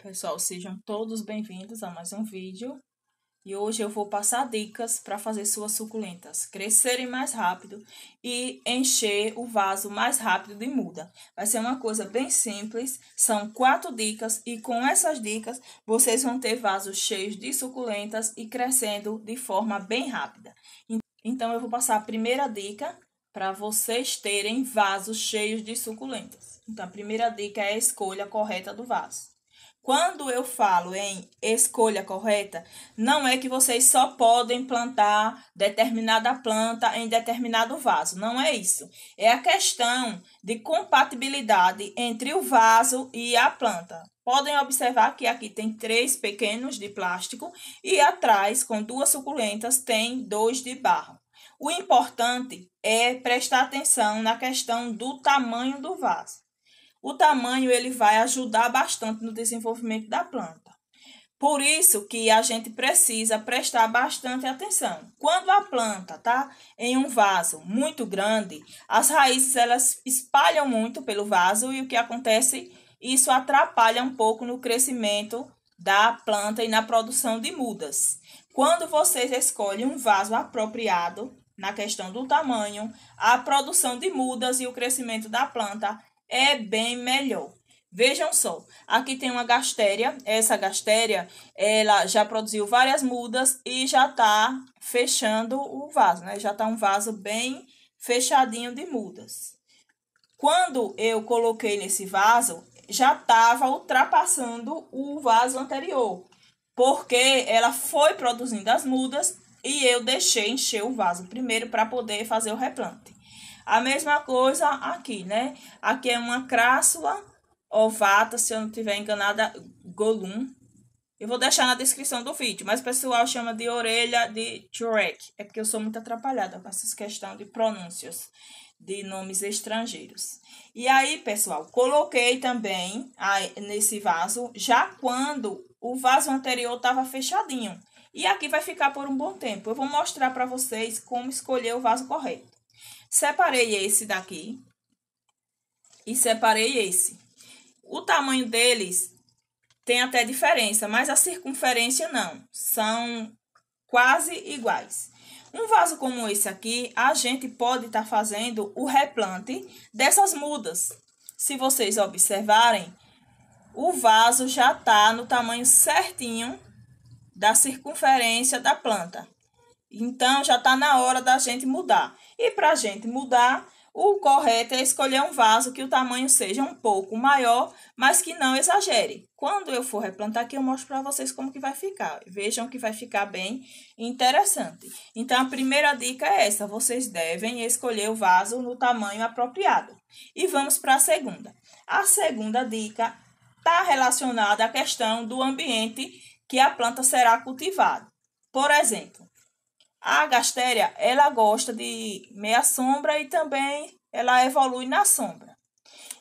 Pessoal, sejam todos bem-vindos a mais um vídeo. E hoje eu vou passar dicas para fazer suas suculentas crescerem mais rápido e encher o vaso mais rápido de muda. Vai ser uma coisa bem simples, são quatro dicas e com essas dicas vocês vão ter vasos cheios de suculentas e crescendo de forma bem rápida. Então eu vou passar a primeira dica para vocês terem vasos cheios de suculentas. Então a primeira dica é a escolha correta do vaso. Quando eu falo em escolha correta, não é que vocês só podem plantar determinada planta em determinado vaso, não é isso. É a questão de compatibilidade entre o vaso e a planta. Podem observar que aqui tem três pequenos de plástico e atrás, com duas suculentas, tem dois de barro. O importante é prestar atenção na questão do tamanho do vaso o tamanho ele vai ajudar bastante no desenvolvimento da planta. Por isso que a gente precisa prestar bastante atenção. Quando a planta tá em um vaso muito grande, as raízes elas espalham muito pelo vaso e o que acontece? Isso atrapalha um pouco no crescimento da planta e na produção de mudas. Quando vocês escolhem um vaso apropriado na questão do tamanho, a produção de mudas e o crescimento da planta é bem melhor. Vejam só, aqui tem uma gastéria, essa gastéria, ela já produziu várias mudas e já tá fechando o vaso, né? Já tá um vaso bem fechadinho de mudas. Quando eu coloquei nesse vaso, já estava ultrapassando o vaso anterior, porque ela foi produzindo as mudas e eu deixei encher o vaso primeiro para poder fazer o replante. A mesma coisa aqui, né? Aqui é uma crássula ovata, se eu não estiver enganada, Golum. Eu vou deixar na descrição do vídeo, mas o pessoal chama de orelha de Turek. É porque eu sou muito atrapalhada com essas questões de pronúncias de nomes estrangeiros. E aí, pessoal, coloquei também aí, nesse vaso, já quando o vaso anterior estava fechadinho. E aqui vai ficar por um bom tempo. Eu vou mostrar para vocês como escolher o vaso correto. Separei esse daqui e separei esse. O tamanho deles tem até diferença, mas a circunferência não. São quase iguais. Um vaso como esse aqui, a gente pode estar tá fazendo o replante dessas mudas. Se vocês observarem, o vaso já está no tamanho certinho da circunferência da planta. Então já está na hora da gente mudar. E para a gente mudar, o correto é escolher um vaso que o tamanho seja um pouco maior, mas que não exagere. Quando eu for replantar aqui, eu mostro para vocês como que vai ficar. Vejam que vai ficar bem interessante. Então, a primeira dica é essa. Vocês devem escolher o vaso no tamanho apropriado. E vamos para a segunda. A segunda dica está relacionada à questão do ambiente que a planta será cultivada. Por exemplo, a gastéria, ela gosta de meia sombra e também ela evolui na sombra.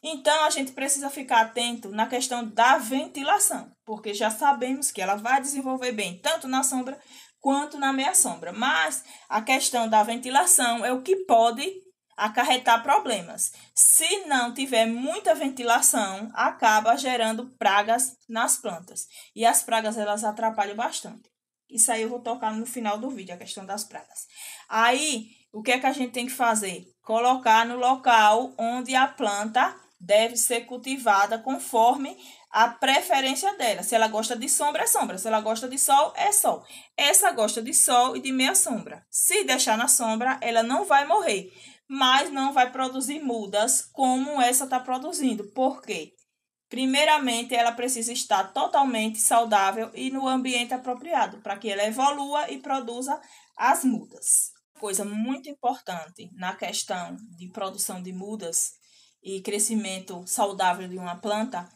Então, a gente precisa ficar atento na questão da ventilação, porque já sabemos que ela vai desenvolver bem tanto na sombra quanto na meia sombra. Mas a questão da ventilação é o que pode acarretar problemas. Se não tiver muita ventilação, acaba gerando pragas nas plantas. E as pragas elas atrapalham bastante. Isso aí eu vou tocar no final do vídeo, a questão das pragas. Aí, o que é que a gente tem que fazer? Colocar no local onde a planta deve ser cultivada conforme a preferência dela. Se ela gosta de sombra, é sombra. Se ela gosta de sol, é sol. Essa gosta de sol e de meia sombra. Se deixar na sombra, ela não vai morrer, mas não vai produzir mudas como essa está produzindo. Por quê? Primeiramente, ela precisa estar totalmente saudável e no ambiente apropriado para que ela evolua e produza as mudas. Coisa muito importante na questão de produção de mudas e crescimento saudável de uma planta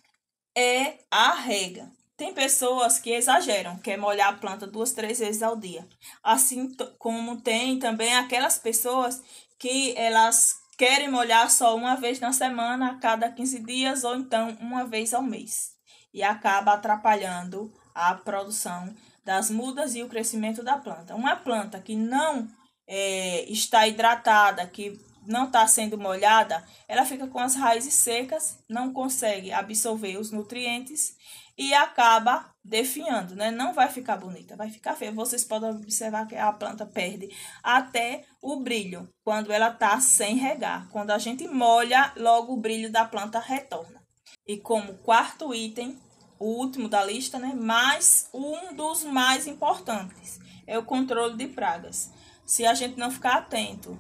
é a rega. Tem pessoas que exageram, quer é molhar a planta duas, três vezes ao dia. Assim como tem também aquelas pessoas que elas Querem molhar só uma vez na semana, a cada 15 dias ou então uma vez ao mês. E acaba atrapalhando a produção das mudas e o crescimento da planta. Uma planta que não é, está hidratada, que não está sendo molhada, ela fica com as raízes secas, não consegue absorver os nutrientes e acaba definhando, né? Não vai ficar bonita, vai ficar feia. Vocês podem observar que a planta perde até o brilho quando ela tá sem regar. Quando a gente molha, logo o brilho da planta retorna. E como quarto item, o último da lista, né? Mas um dos mais importantes é o controle de pragas. Se a gente não ficar atento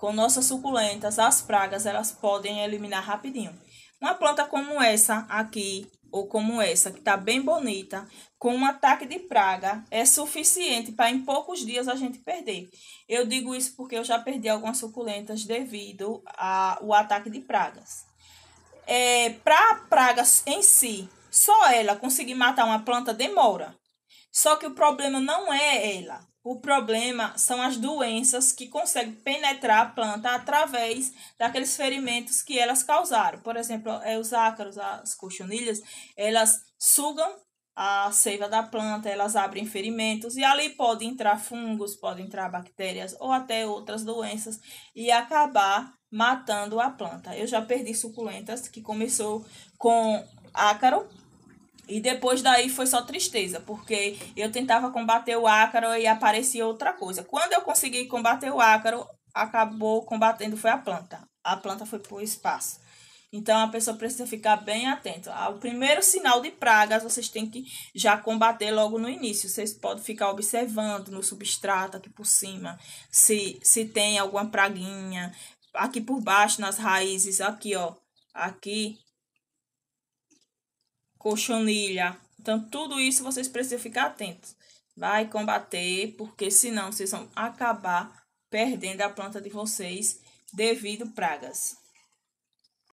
com nossas suculentas, as pragas elas podem eliminar rapidinho. Uma planta como essa aqui, ou como essa, que está bem bonita, com um ataque de praga, é suficiente para em poucos dias a gente perder. Eu digo isso porque eu já perdi algumas suculentas devido ao ataque de pragas. É, para a praga em si, só ela conseguir matar uma planta demora. Só que o problema não é ela. O problema são as doenças que conseguem penetrar a planta através daqueles ferimentos que elas causaram. Por exemplo, é, os ácaros, as cochonilhas, elas sugam a seiva da planta, elas abrem ferimentos e ali podem entrar fungos, podem entrar bactérias ou até outras doenças e acabar matando a planta. Eu já perdi suculentas que começou com ácaro e depois daí foi só tristeza, porque eu tentava combater o ácaro e aparecia outra coisa. Quando eu consegui combater o ácaro, acabou combatendo foi a planta. A planta foi pro espaço. Então a pessoa precisa ficar bem atenta. Ah, o primeiro sinal de pragas vocês têm que já combater logo no início. Vocês podem ficar observando no substrato aqui por cima se, se tem alguma praguinha. Aqui por baixo, nas raízes, aqui ó. Aqui cochonilha, Então, tudo isso vocês precisam ficar atentos. Vai combater, porque senão vocês vão acabar perdendo a planta de vocês devido pragas.